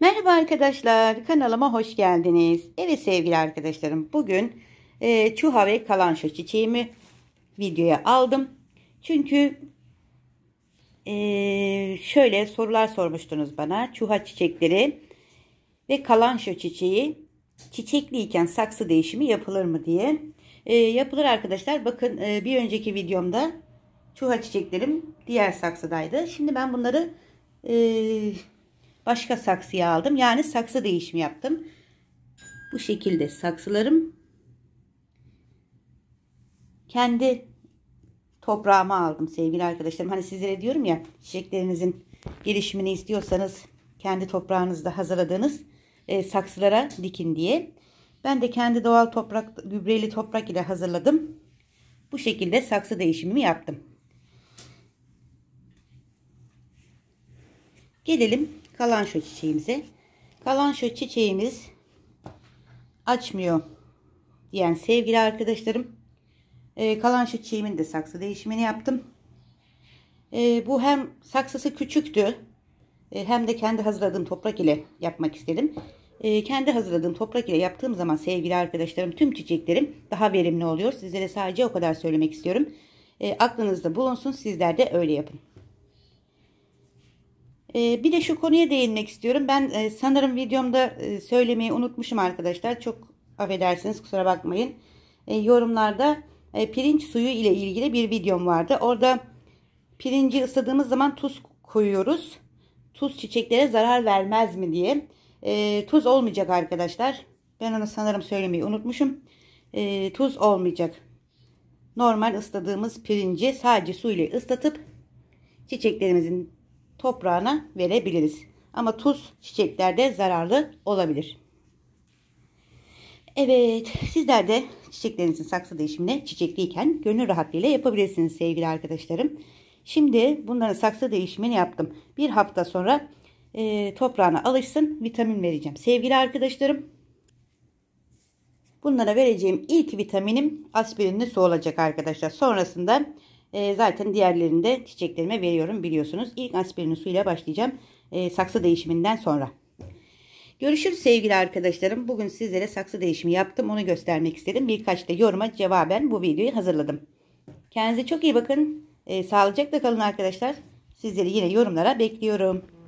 Merhaba arkadaşlar kanalıma hoş geldiniz. Evet sevgili arkadaşlarım bugün e, çuha ve kalanşo çiçeğimi videoya aldım. Çünkü e, şöyle sorular sormuştunuz bana. Çuha çiçekleri ve kalanşo çiçeği çiçekliyken saksı değişimi yapılır mı diye. E, yapılır arkadaşlar bakın e, bir önceki videomda çuha çiçeklerim diğer saksıdaydı. Şimdi ben bunları e, başka saksıya aldım. Yani saksı değişimi yaptım. Bu şekilde saksılarım kendi toprağıma aldım sevgili arkadaşlarım. Hani sizlere diyorum ya çiçeklerinizin gelişimini istiyorsanız kendi toprağınızda hazırladığınız e, saksılara dikin diye. Ben de kendi doğal toprak gübreli toprak ile hazırladım. Bu şekilde saksı değişimimi yaptım. Gelelim kalanço çiçeğimize. Kalanço çiçeğimiz açmıyor diyen sevgili arkadaşlarım. E, kalanço çiçeğimin de saksı değişimini yaptım. E, bu hem saksısı küçüktü e, hem de kendi hazırladığım toprak ile yapmak istedim. E, kendi hazırladığım toprak ile yaptığım zaman sevgili arkadaşlarım tüm çiçeklerim daha verimli oluyor. Sizlere sadece o kadar söylemek istiyorum. E, aklınızda bulunsun sizler de öyle yapın. Ee, bir de şu konuya değinmek istiyorum. Ben e, sanırım videomda e, söylemeyi unutmuşum arkadaşlar. Çok affedersiniz kusura bakmayın. E, yorumlarda pirinç suyu ile ilgili bir videom vardı. Orada pirinci ısladığımız zaman tuz koyuyoruz. Tuz çiçeklere zarar vermez mi diye. Tuz olmayacak arkadaşlar. Ben onu sanırım söylemeyi unutmuşum. Tuz olmayacak. Normal ısladığımız pirinci sadece su ile ıslatıp çiçeklerimizin toprağına verebiliriz. Ama tuz çiçeklerde zararlı olabilir. Evet sizler de çiçeklerinizin saksı değişimini çiçekliyken gönül rahatlığıyla yapabilirsiniz sevgili arkadaşlarım. Şimdi bunların saksı değişimini yaptım. Bir hafta sonra e, toprağına alışsın vitamin vereceğim. Sevgili arkadaşlarım bunlara vereceğim ilk vitaminim aspirinli su olacak arkadaşlar. Sonrasında e, zaten diğerlerini de çiçeklerime veriyorum biliyorsunuz. İlk aspirin suyuyla başlayacağım e, saksı değişiminden sonra. Görüşürüz sevgili arkadaşlarım. Bugün sizlere saksı değişimi yaptım. Onu göstermek istedim. Birkaç da yoruma cevaben bu videoyu hazırladım. Kendinize çok iyi bakın. E, sağlıcakla kalın arkadaşlar. Sizleri yine yorumlara bekliyorum.